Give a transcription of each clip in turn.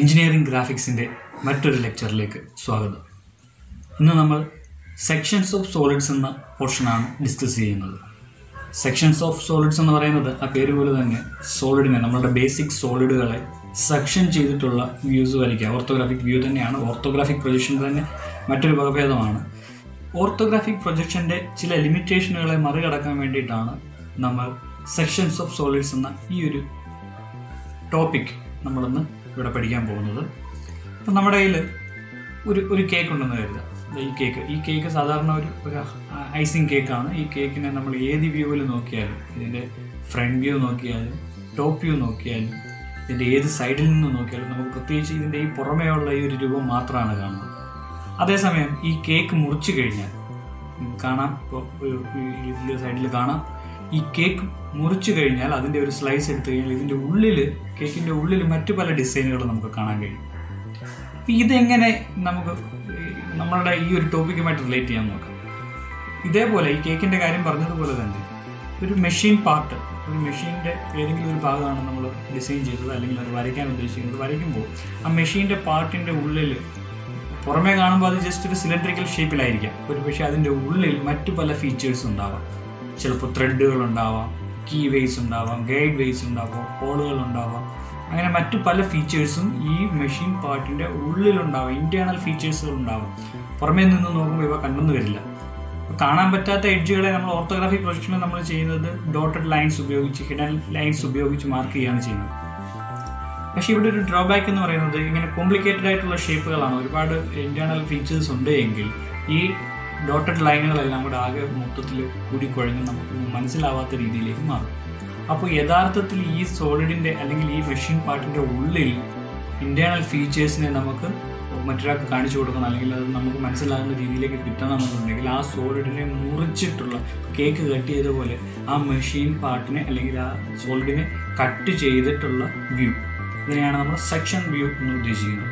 Engineering ഗ്രാഫിക്സിൻ്റെ മറ്റൊരു ലെക്ചറിലേക്ക് സ്വാഗതം ഇന്ന് നമ്മൾ സെക്ഷൻസ് ഓഫ് സോളിഡ്സ് എന്ന പോർഷനാണ് ഡിസ്കസ് ചെയ്യുന്നത് സെക്ഷൻസ് ഓഫ് സോളിഡ്സ് എന്ന് പറയുന്നത് ആ പേര് പോലെ തന്നെ സോളിഡിനെ നമ്മളുടെ ബേസിക് സോളിഡുകളെ സെക്ഷൻ ചെയ്തിട്ടുള്ള വ്യൂസ് വരയ്ക്കുക ഓർത്തോഗ്രാഫിക് വ്യൂ തന്നെയാണ് ഓർത്തോഗ്രാഫിക് പ്രൊജക്ഷൻ തന്നെ മറ്റൊരു വകഭേദമാണ് ഓർത്തോഗ്രാഫിക് പ്രൊജക്ഷൻ്റെ ചില ലിമിറ്റേഷനുകളെ മറികടക്കാൻ വേണ്ടിയിട്ടാണ് നമ്മൾ സെക്ഷൻസ് ഓഫ് സോളിഡ്സ് എന്ന ഈ ഒരു ടോപ്പിക് നമ്മളൊന്ന് ഇവിടെ പഠിക്കാൻ പോകുന്നത് അപ്പം നമ്മുടെ കയ്യിൽ ഒരു ഒരു കേക്ക് ഉണ്ടെന്ന് കരുതുക ഈ കേക്ക് ഈ കേക്ക് സാധാരണ ഒരു ഒരു ഐസിങ് കേക്കാണ് ഈ കേക്കിനെ നമ്മൾ ഏത് വ്യൂവിൽ നോക്കിയാലും ഇതിൻ്റെ ഫ്രണ്ട് വ്യൂ നോക്കിയാലും ടോപ്പ് വ്യൂ നോക്കിയാലും ഇതിൻ്റെ ഏത് സൈഡിൽ നിന്ന് നോക്കിയാലും നമുക്ക് പ്രത്യേകിച്ച് ഇതിൻ്റെ ഈ പുറമേയുള്ള ഈ ഒരു രൂപം മാത്രമാണ് കാണുന്നത് അതേസമയം ഈ കേക്ക് മുറിച്ചു കഴിഞ്ഞാൽ കാണാം ഇപ്പോൾ ഒരു സൈഡിൽ കാണാം ഈ കേക്ക് മുറിച്ചു കഴിഞ്ഞാൽ അതിൻ്റെ ഒരു സ്ലൈസ് എടുത്തു കഴിഞ്ഞാൽ ഇതിൻ്റെ ഉള്ളിൽ കേക്കിൻ്റെ ഉള്ളിൽ മറ്റു പല ഡിസൈനുകൾ നമുക്ക് കാണാൻ കഴിയും അപ്പം ഇതെങ്ങനെ നമുക്ക് നമ്മളുടെ ഈ ഒരു ടോപ്പിക്കുമായിട്ട് റിലേറ്റ് ചെയ്യാൻ നോക്കാം ഇതേപോലെ ഈ കേക്കിൻ്റെ കാര്യം പറഞ്ഞതുപോലെ തന്നെ ഒരു മെഷീൻ പാർട്ട് ഒരു മെഷീൻ്റെ ഏതെങ്കിലും ഒരു ഭാഗമാണ് നമ്മൾ ഡിസൈൻ ചെയ്തത് അല്ലെങ്കിൽ അത് വരയ്ക്കാൻ ഉദ്ദേശിക്കുന്നത് വരയ്ക്കുമ്പോൾ ആ മെഷീൻ്റെ പാർട്ടിൻ്റെ ഉള്ളിൽ പുറമേ കാണുമ്പോൾ അത് ജസ്റ്റ് ഒരു സിലിണ്ട്രിക്കൽ ഷേപ്പിലായിരിക്കാം ഒരു പക്ഷേ അതിൻ്റെ ഉള്ളിൽ മറ്റു പല ഫീച്ചേഴ്സ് ഉണ്ടാവാം ചിലപ്പോൾ ത്രെഡുകൾ ഉണ്ടാവാം കീ വേസ് ഉണ്ടാവാം ഗൈഡ് വേസ് ഉണ്ടാവാം കോളുകൾ ഉണ്ടാവാം അങ്ങനെ മറ്റു പല ഫീച്ചേഴ്സും ഈ മെഷീൻ പാർട്ടിൻ്റെ ഉള്ളിലുണ്ടാവും ഇൻറ്റേർണൽ ഫീച്ചേഴ്സുകൾ ഉണ്ടാവും പുറമേ നിന്ന് നോക്കുമ്പോൾ ഇവ കണ്ടെന്ന് വരില്ല കാണാൻ പറ്റാത്ത എഡ്ജുകളെ നമ്മൾ ഓർത്തോഗ്രാഫി പ്രൊജക്ഷനിൽ നമ്മൾ ചെയ്യുന്നത് ഡോട്ടഡ് ലൈൻസ് ഉപയോഗിച്ച് ഹിഡൻ ലൈൻസ് ഉപയോഗിച്ച് മാർക്ക് ചെയ്യുകയാണ് ചെയ്യുന്നത് പക്ഷേ ഇവിടെ ഒരു ഡ്രോബാക്ക് എന്ന് പറയുന്നത് ഇങ്ങനെ കോംപ്ലിക്കേറ്റഡ് ആയിട്ടുള്ള ഷേപ്പുകളാണ് ഒരുപാട് ഇൻറ്റേർണൽ ഫീച്ചേഴ്സ് ഉണ്ട് എങ്കിൽ ഈ ഡോട്ടഡ് ലൈനുകളെല്ലാം കൂടെ ആകെ മൊത്തത്തിൽ കുഴഞ്ഞ് നമുക്ക് മനസ്സിലാവാത്ത രീതിയിലേക്ക് മാറും അപ്പോൾ യഥാർത്ഥത്തിൽ ഈ സോളിഡിൻ്റെ അല്ലെങ്കിൽ ഈ മെഷീൻ പാർട്ടിൻ്റെ ഉള്ളിൽ ഇൻറ്റേണൽ ഫീച്ചേഴ്സിനെ നമുക്ക് മറ്റൊരാൾക്ക് കാണിച്ചു കൊടുക്കണം അല്ലെങ്കിൽ അത് നമുക്ക് മനസ്സിലാകുന്ന രീതിയിലേക്ക് കിട്ടണമെന്നുണ്ടെങ്കിൽ ആ സോളിഡിനെ മുറിച്ചിട്ടുള്ള കേക്ക് കട്ട് ചെയ്ത പോലെ ആ മെഷീൻ പാർട്ടിനെ അല്ലെങ്കിൽ ആ സോളിഡിനെ കട്ട് ചെയ്തിട്ടുള്ള വ്യൂ ഇതിനെയാണ് നമ്മൾ സെക്ഷൻ വ്യൂ എന്ന് ഉദ്ദേശിക്കുന്നത്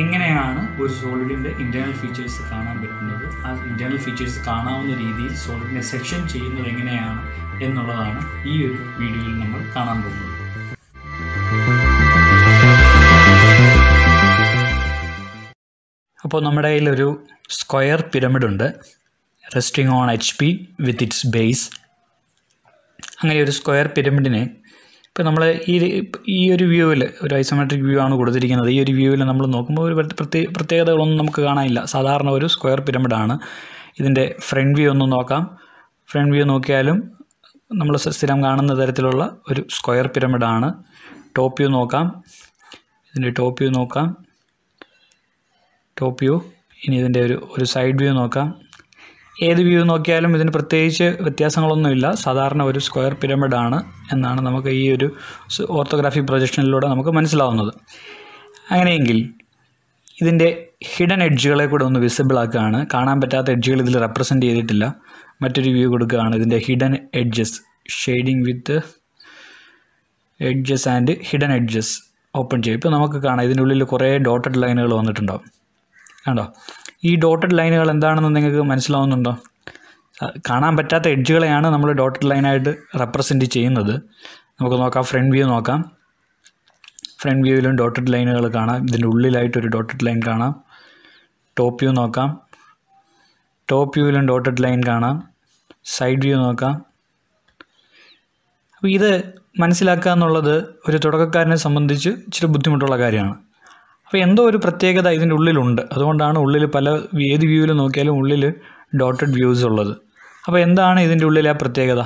എങ്ങനെയാണ് ഒരു സോളിഡിൻ്റെ ഇൻറ്റേർണൽ ഫീച്ചേഴ്സ് കാണാൻ പറ്റുന്നത് ആ ഇൻറ്റേർണൽ ഫീച്ചേഴ്സ് കാണാവുന്ന രീതിയിൽ സോളിഡിനെ സെക്ഷൻ ചെയ്യുന്നത് എങ്ങനെയാണ് എന്നുള്ളതാണ് ഈ ഒരു വീഡിയോയിൽ നമ്മൾ കാണാൻ പോകുന്നത് അപ്പോൾ നമ്മുടെ കയ്യിൽ ഒരു സ്ക്വയർ പിരമിഡ് ഉണ്ട് resting on H P with its base അങ്ങനെ ഒരു സ്ക്വയർ പിരമിഡിനെ ഇപ്പോൾ നമ്മൾ ഈ ഈ ഒരു വ്യൂവിൽ ഒരു ഐസോമെട്രിക് വ്യൂ ആണ് കൊടുത്തിരിക്കുന്നത് ഈ ഒരു വ്യൂവിൽ നമ്മൾ നോക്കുമ്പോൾ ഒരു പ്രത്യേക പ്രത്യേകതകളൊന്നും നമുക്ക് കാണാനില്ല സാധാരണ ഒരു സ്ക്വയർ പിരമിഡാണ് ഇതിൻ്റെ ഫ്രണ്ട് വ്യൂ ഒന്ന് നോക്കാം ഫ്രണ്ട് വ്യൂ നോക്കിയാലും നമ്മൾ സ്ഥിരം കാണുന്ന തരത്തിലുള്ള ഒരു സ്ക്വയർ പിരമിഡാണ് ടോപ്പ് വ്യൂ നോക്കാം ഇതിൻ്റെ ടോപ്പ് വ്യൂ നോക്കാം ടോപ്പ് വ്യൂ ഇനി ഇതിൻ്റെ ഒരു ഒരു സൈഡ് വ്യൂ നോക്കാം ഏത് വ്യൂ നോക്കിയാലും ഇതിന് പ്രത്യേകിച്ച് വ്യത്യാസങ്ങളൊന്നുമില്ല സാധാരണ ഒരു സ്ക്വയർ പിരമിഡാണ് എന്നാണ് നമുക്ക് ഈ ഒരു ഓർത്തോഗ്രാഫി പ്രൊജക്ഷനിലൂടെ നമുക്ക് മനസ്സിലാവുന്നത് അങ്ങനെയെങ്കിൽ ഇതിൻ്റെ ഹിഡൻ എഡ്ജുകളെ കൂടെ ഒന്ന് വിസിബിൾ ആക്കുകയാണ് കാണാൻ പറ്റാത്ത എഡ്ജുകൾ ഇതിൽ റെപ്രസെൻ്റ് ചെയ്തിട്ടില്ല മറ്റൊരു വ്യൂ കൊടുക്കുകയാണ് ഇതിൻ്റെ hidden edges shading with edges and hidden edges open ചെയ്യും ഇപ്പോൾ നമുക്ക് കാണാം ഇതിനുള്ളിൽ കുറേ ഡോട്ടഡ് ലൈനുകൾ വന്നിട്ടുണ്ടാവും കണ്ടോ ഈ ഡോട്ടഡ് ലൈനുകൾ എന്താണെന്ന് നിങ്ങൾക്ക് മനസ്സിലാവുന്നുണ്ടോ കാണാൻ പറ്റാത്ത എഡ്ജുകളെയാണ് നമ്മൾ ഡോട്ടഡ് ലൈനായിട്ട് റെപ്രസെൻ്റ് ചെയ്യുന്നത് നമുക്ക് നോക്കാം ഫ്രണ്ട് വ്യൂ നോക്കാം ഫ്രണ്ട് വ്യൂവിലും ഡോട്ടഡ് ലൈനുകൾ കാണാം ഇതിൻ്റെ ഉള്ളിലായിട്ടൊരു ഡോട്ടഡ് ലൈൻ കാണാം ടോപ്പ് വ്യൂ നോക്കാം ടോപ്പ് വ്യൂവിലും ഡോട്ടഡ് ലൈൻ കാണാം സൈഡ് വ്യൂ നോക്കാം അപ്പോൾ ഇത് മനസ്സിലാക്കുക എന്നുള്ളത് ഒരു തുടക്കക്കാരനെ സംബന്ധിച്ച് ഇച്ചിരി ബുദ്ധിമുട്ടുള്ള കാര്യമാണ് അപ്പോൾ എന്തോ ഒരു പ്രത്യേകത ഇതിൻ്റെ ഉള്ളിലുണ്ട് അതുകൊണ്ടാണ് ഉള്ളിൽ പല ഏത് വ്യൂവിൽ നോക്കിയാലും ഉള്ളിൽ ഡോട്ടഡ് വ്യൂസ് ഉള്ളത് അപ്പോൾ എന്താണ് ഇതിൻ്റെ ഉള്ളിലെ ആ പ്രത്യേകത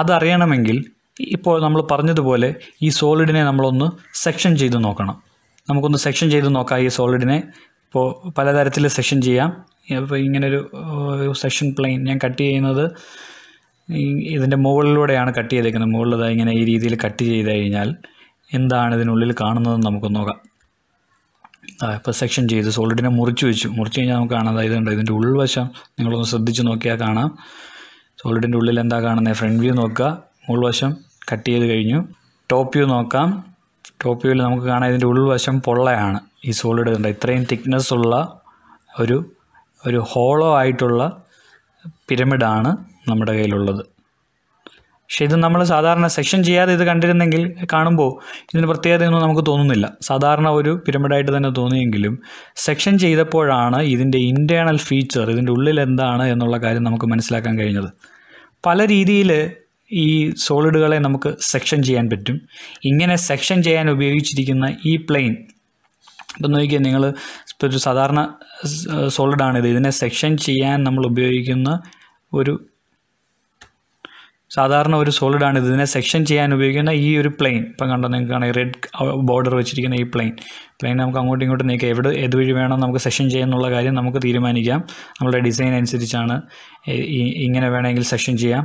അതറിയണമെങ്കിൽ ഇപ്പോൾ നമ്മൾ പറഞ്ഞതുപോലെ ഈ സോളിഡിനെ നമ്മളൊന്ന് സെക്ഷൻ ചെയ്ത് നോക്കണം നമുക്കൊന്ന് സെക്ഷൻ ചെയ്ത് നോക്കാം ഈ സോളിഡിനെ ഇപ്പോൾ പലതരത്തിൽ സെക്ഷൻ ചെയ്യാം ഇപ്പോൾ ഇങ്ങനൊരു സെക്ഷൻ പ്ലെയിൻ ഞാൻ കട്ട് ചെയ്യുന്നത് ഇതിൻ്റെ മുകളിലൂടെയാണ് കട്ട് ചെയ്തേക്കുന്നത് മുകളിൽ ഇങ്ങനെ ഈ രീതിയിൽ കട്ട് ചെയ്ത് കഴിഞ്ഞാൽ എന്താണ് ഇതിനുള്ളിൽ കാണുന്നതെന്ന് നമുക്ക് നോക്കാം ഇപ്പോൾ സെക്ഷൻ ചെയ്ത് സോളിഡിനെ മുറിച്ച് വെച്ചു മുറിച്ച് കഴിഞ്ഞാൽ നമുക്ക് കാണാം അതായത് ഉണ്ട് ഇതിൻ്റെ ഉൾവശം നിങ്ങളൊന്ന് ശ്രദ്ധിച്ച് നോക്കിയാൽ കാണാം സോളിഡിൻ്റെ ഉള്ളിൽ എന്താ കാണുന്നത് ഫ്രണ്ട് വ്യൂ നോക്കുക ഉൾവശം കട്ട് ചെയ്ത് കഴിഞ്ഞു ടോപ്പ് വ്യൂ നോക്കാം ടോപ്പ് വ്യൂവിൽ നമുക്ക് കാണാം ഇതിൻ്റെ ഉൾവശം പൊള്ളയാണ് ഈ സോളിഡ് ഉണ്ട് ഇത്രയും തിക്നെസ് ഉള്ള ഒരു ഒരു ഹോളോ ആയിട്ടുള്ള പിരമിഡാണ് നമ്മുടെ കയ്യിലുള്ളത് പക്ഷെ ഇത് നമ്മൾ സാധാരണ സെക്ഷൻ ചെയ്യാതെ ഇത് കണ്ടിരുന്നെങ്കിൽ കാണുമ്പോൾ ഇതിന് പ്രത്യേകതയൊന്നും നമുക്ക് തോന്നുന്നില്ല സാധാരണ ഒരു പിരമിഡായിട്ട് തന്നെ തോന്നിയെങ്കിലും സെക്ഷൻ ചെയ്തപ്പോഴാണ് ഇതിൻ്റെ ഇൻറ്റേണൽ ഫീച്ചർ ഇതിൻ്റെ ഉള്ളിൽ എന്താണ് എന്നുള്ള കാര്യം നമുക്ക് മനസ്സിലാക്കാൻ കഴിഞ്ഞത് പല രീതിയിൽ ഈ സോളിഡുകളെ നമുക്ക് സെക്ഷൻ ചെയ്യാൻ പറ്റും ഇങ്ങനെ സെക്ഷൻ ചെയ്യാൻ ഉപയോഗിച്ചിരിക്കുന്ന ഈ പ്ലെയിൻ ഇപ്പം നോക്കിയാൽ നിങ്ങൾ ഇപ്പോൾ ഒരു സാധാരണ സോളിഡാണിത് ഇതിനെ സെക്ഷൻ ചെയ്യാൻ നമ്മൾ ഉപയോഗിക്കുന്ന ഒരു സാധാരണ ഒരു സോളിഡാണ് ഇതിനെ സെക്ഷൻ ചെയ്യാൻ ഉപയോഗിക്കുന്ന ഈ ഒരു പ്ലെയിൻ ഇപ്പം കണ്ടോ നിങ്ങൾക്കാണ് റെഡ് ബോർഡർ വെച്ചിരിക്കുന്ന ഈ പ്ലെയിൻ പ്ലെയിൻ നമുക്ക് അങ്ങോട്ടും ഇങ്ങോട്ടും നീക്കാം എവിടെ ഏത് വഴി വേണം നമുക്ക് സെക്ഷൻ ചെയ്യാനുള്ള കാര്യം നമുക്ക് തീരുമാനിക്കാം നമ്മുടെ ഡിസൈൻ അനുസരിച്ചാണ് ഇങ്ങനെ വേണമെങ്കിൽ സെക്ഷൻ ചെയ്യാം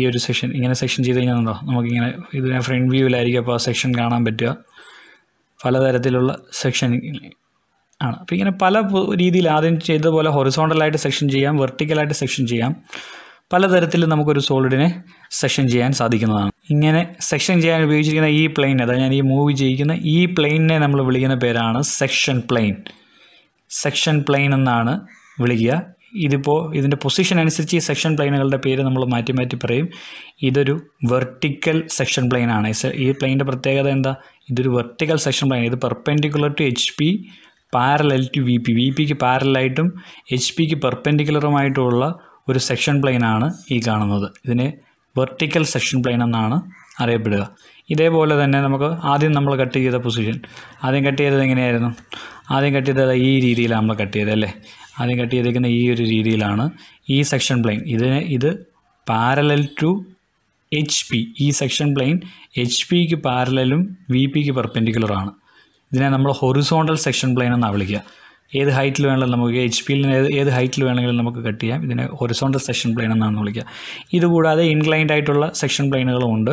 ഈ ഒരു സെക്ഷൻ ഇങ്ങനെ സെക്ഷൻ ചെയ്ത് കഴിഞ്ഞാൽ ഉണ്ടോ നമുക്കിങ്ങനെ ഇതിനെ ഫ്രണ്ട് വ്യൂവിലായിരിക്കും അപ്പോൾ ആ സെക്ഷൻ കാണാൻ പറ്റുക പലതരത്തിലുള്ള സെക്ഷൻ ആണ് അപ്പോൾ ഇങ്ങനെ പല രീതിയിൽ ആദ്യം ചെയ്തതുപോലെ ഹൊറിസോണ്ടലായിട്ട് സെക്ഷൻ ചെയ്യാം വെർട്ടിക്കലായിട്ട് സെക്ഷൻ ചെയ്യാം പലതരത്തിൽ നമുക്കൊരു സോളിഡിനെ സെക്ഷൻ ചെയ്യാൻ സാധിക്കുന്നതാണ് ഇങ്ങനെ സെക്ഷൻ ചെയ്യാൻ ഉപയോഗിച്ചിരിക്കുന്ന ഈ പ്ലെയിൻ അതായത് ഞാൻ ഈ മൂവ് ചെയ്യിക്കുന്ന ഈ പ്ലെയിനിനെ നമ്മൾ വിളിക്കുന്ന പേരാണ് സെക്ഷൻ പ്ലെയിൻ സെക്ഷൻ പ്ലെയിൻ എന്നാണ് വിളിക്കുക ഇതിപ്പോൾ ഇതിൻ്റെ പൊസിഷൻ അനുസരിച്ച് ഈ സെക്ഷൻ പ്ലെയിനുകളുടെ പേര് നമ്മൾ മാറ്റി മാറ്റി പറയും ഇതൊരു വെർട്ടിക്കൽ സെക്ഷൻ പ്ലെയിനാണ് ഈ പ്ലെയിനിൻ്റെ പ്രത്യേകത എന്താ ഇതൊരു വെർട്ടിക്കൽ സെക്ഷൻ പ്ലെയിൻ ഇത് perpendicular to H P parallel to V P V പിക്ക് പാരലായിട്ടും എച്ച് പിക്ക് പെർപെൻഡിക്കുലറുമായിട്ടുള്ള ഒരു സെക്ഷൻ പ്ലെയിനാണ് ഈ കാണുന്നത് ഇതിനെ വെർട്ടിക്കൽ സെക്ഷൻ പ്ലെയിൻ എന്നാണ് അറിയപ്പെടുക ഇതേപോലെ തന്നെ നമുക്ക് ആദ്യം നമ്മൾ കട്ട് ചെയ്ത പൊസിഷൻ ആദ്യം കട്ട് ചെയ്തത് എങ്ങനെയായിരുന്നു ആദ്യം കട്ട് ചെയ്തത് ഈ രീതിയിലാണ് നമ്മൾ കട്ട് ചെയ്തത് അല്ലേ ആദ്യം കട്ട് ചെയ്തിരിക്കുന്ന ഈ ഒരു രീതിയിലാണ് ഈ സെക്ഷൻ പ്ലെയിൻ ഇതിന് ഇത് പാരലൽ ടു എച്ച് പി ഈ സെക്ഷൻ പ്ലെയിൻ എച്ച് പിക്ക് പാരലലും വി പിക്ക് പെർപെൻഡിക്കുലറാണ് ഇതിനെ നമ്മൾ ഹൊറിസോണ്ടൽ സെക്ഷൻ പ്ലെയിൻ എന്നാണ് വിളിക്കുക ഏത് ഹൈറ്റിൽ വേണമെങ്കിലും നമുക്ക് എച്ച് പിയിൽ നിന്ന് ഏത് ഹൈറ്റിൽ വേണമെങ്കിലും നമുക്ക് കട്ട് ചെയ്യാം ഇതിനെ ഹൊറിസോണ്ടൽ സെക്ഷൻ പ്ലെയിൻ എന്നാണ് വിളിക്കുക ഇതുകൂടാതെ ഇൻക്ലൈൻഡ് ആയിട്ടുള്ള സെക്ഷൻ പ്ലെയിനുകളും ഉണ്ട്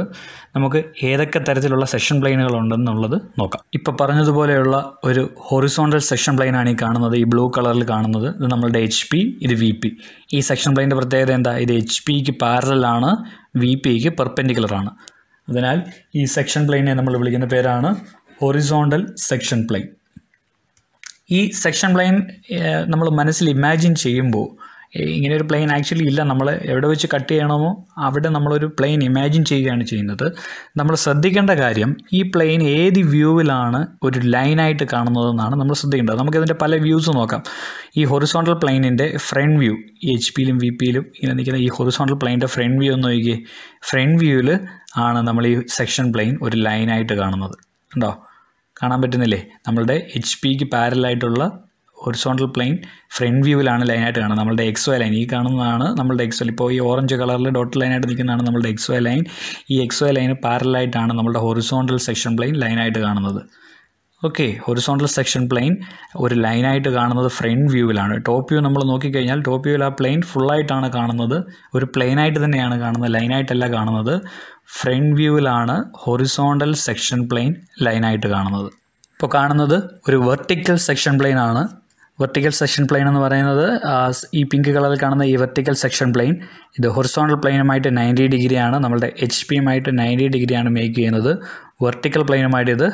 നമുക്ക് ഏതൊക്കെ തരത്തിലുള്ള സെക്ഷൻ പ്ലെയിനുകളുണ്ടെന്നുള്ളത് നോക്കാം ഇപ്പോൾ പറഞ്ഞതുപോലെയുള്ള ഒരു ഹൊറിസോണ്ടൽ സെക്ഷൻ പ്ലെയിനാണ് ഈ കാണുന്നത് ഈ ബ്ലൂ കളറിൽ കാണുന്നത് ഇത് നമ്മളുടെ എച്ച് പി ഇത് വി പി ഈ സെക്ഷൻ പ്ലെയിൻ്റെ പ്രത്യേകത എന്താ ഇത് എച്ച് പിക്ക് പാരലാണ് വി പിക്ക് ആണ് അതിനാൽ ഈ സെക്ഷൻ പ്ലെയിനെ നമ്മൾ വിളിക്കുന്ന പേരാണ് ഹൊറിസോണ്ടൽ സെക്ഷൻ പ്ലെയിൻ ഈ സെക്ഷൻ പ്ലെയിൻ നമ്മൾ മനസ്സിൽ ഇമാജിൻ ചെയ്യുമ്പോൾ ഇങ്ങനെ ഒരു പ്ലെയിൻ ആക്ച്വലി ഇല്ല നമ്മൾ എവിടെ വെച്ച് കട്ട് ചെയ്യണമോ അവിടെ നമ്മളൊരു പ്ലെയിൻ ഇമാജിൻ ചെയ്യുകയാണ് ചെയ്യുന്നത് നമ്മൾ ശ്രദ്ധിക്കേണ്ട കാര്യം ഈ പ്ലെയിൻ ഏത് വ്യൂവിലാണ് ഒരു ലൈനായിട്ട് കാണുന്നതെന്നാണ് നമ്മൾ ശ്രദ്ധിക്കേണ്ടത് നമുക്കിതിൻ്റെ പല വ്യൂസ് നോക്കാം ഈ ഹൊറിസോണ്ടൽ പ്ലെയിനിൻ്റെ ഫ്രണ്ട് വ്യൂ എച്ച് പിയിലും വി പിയിലും ഇങ്ങനെ നിൽക്കുന്ന ഈ ഹൊറിസോണ്ടൽ പ്ലെയിൻ്റെ ഫ്രണ്ട് വ്യൂ എന്ന് നോക്കിയേ ഫ്രണ്ട് വ്യൂവിൽ ആണ് നമ്മൾ ഈ സെക്ഷൻ പ്ലെയിൻ ഒരു ലൈനായിട്ട് കാണുന്നത് ഉണ്ടോ കാണാൻ പറ്റുന്നില്ലേ നമ്മളുടെ എച്ച് പിക്ക് പാരലായിട്ടുള്ള ഹൊറിസോണ്ടൽ പ്ലെയിൻ ഫ്രണ്ട് വ്യൂവിലാണ് ലൈനായിട്ട് കാണുന്നത് നമ്മുടെ എക്സ് വൈ ലൈൻ ഈ കാണുന്നതാണ് നമ്മുടെ എക്സ് വൈ ഇപ്പോൾ ഈ ഓറഞ്ച് കളറിൽ ഡോട്ട് ലൈനായിട്ട് നിൽക്കുന്നതാണ് നമ്മുടെ എക്സ് വൈ ലൈൻ ഈ എക്സ് വൈ ലൈന് പാരലായിട്ടാണ് നമ്മുടെ ഹൊറിസോണ്ടൽ സെക്ഷൻ പ്ലെയിൻ ലൈനായിട്ട് കാണുന്നത് ഓക്കെ ഹൊറിസോണ്ടൽ സെക്ഷൻ പ്ലെയിൻ ഒരു ലൈനായിട്ട് കാണുന്നത് ഫ്രണ്ട് വ്യൂവിലാണ് ടോപ്പ് വ്യൂ നമ്മൾ നോക്കിക്കഴിഞ്ഞാൽ ടോപ്പ് വ്യൂവിൽ ആ പ്ലെയിൻ ഫുള്ളായിട്ടാണ് കാണുന്നത് ഒരു പ്ലെയിനായിട്ട് തന്നെയാണ് കാണുന്നത് ലൈനായിട്ടല്ല കാണുന്നത് ഫ്രണ്ട് വ്യൂവിലാണ് ഹൊറിസോണ്ടൽ സെക്ഷൻ പ്ലെയിൻ ലൈനായിട്ട് കാണുന്നത് ഇപ്പോൾ കാണുന്നത് ഒരു വെർട്ടിക്കൽ സെക്ഷൻ പ്ലെയിൻ ആണ് വെർട്ടിക്കൽ സെക്ഷൻ പ്ലെയിൻ എന്ന് പറയുന്നത് ഈ പിങ്ക് കളറിൽ കാണുന്ന ഈ വെർട്ടിക്കൽ സെക്ഷൻ പ്ലെയിൻ ഇത് ഹൊറിസോണ്ടൽ പ്ലെയിനുമായിട്ട് നയൻറ്റി ഡിഗ്രിയാണ് നമ്മളുടെ എച്ച് പിയുമായിട്ട് നയൻറ്റി ഡിഗ്രിയാണ് മേക്ക് ചെയ്യുന്നത് വെർട്ടിക്കൽ പ്ലെയിനുമായിട്ട് ഇത്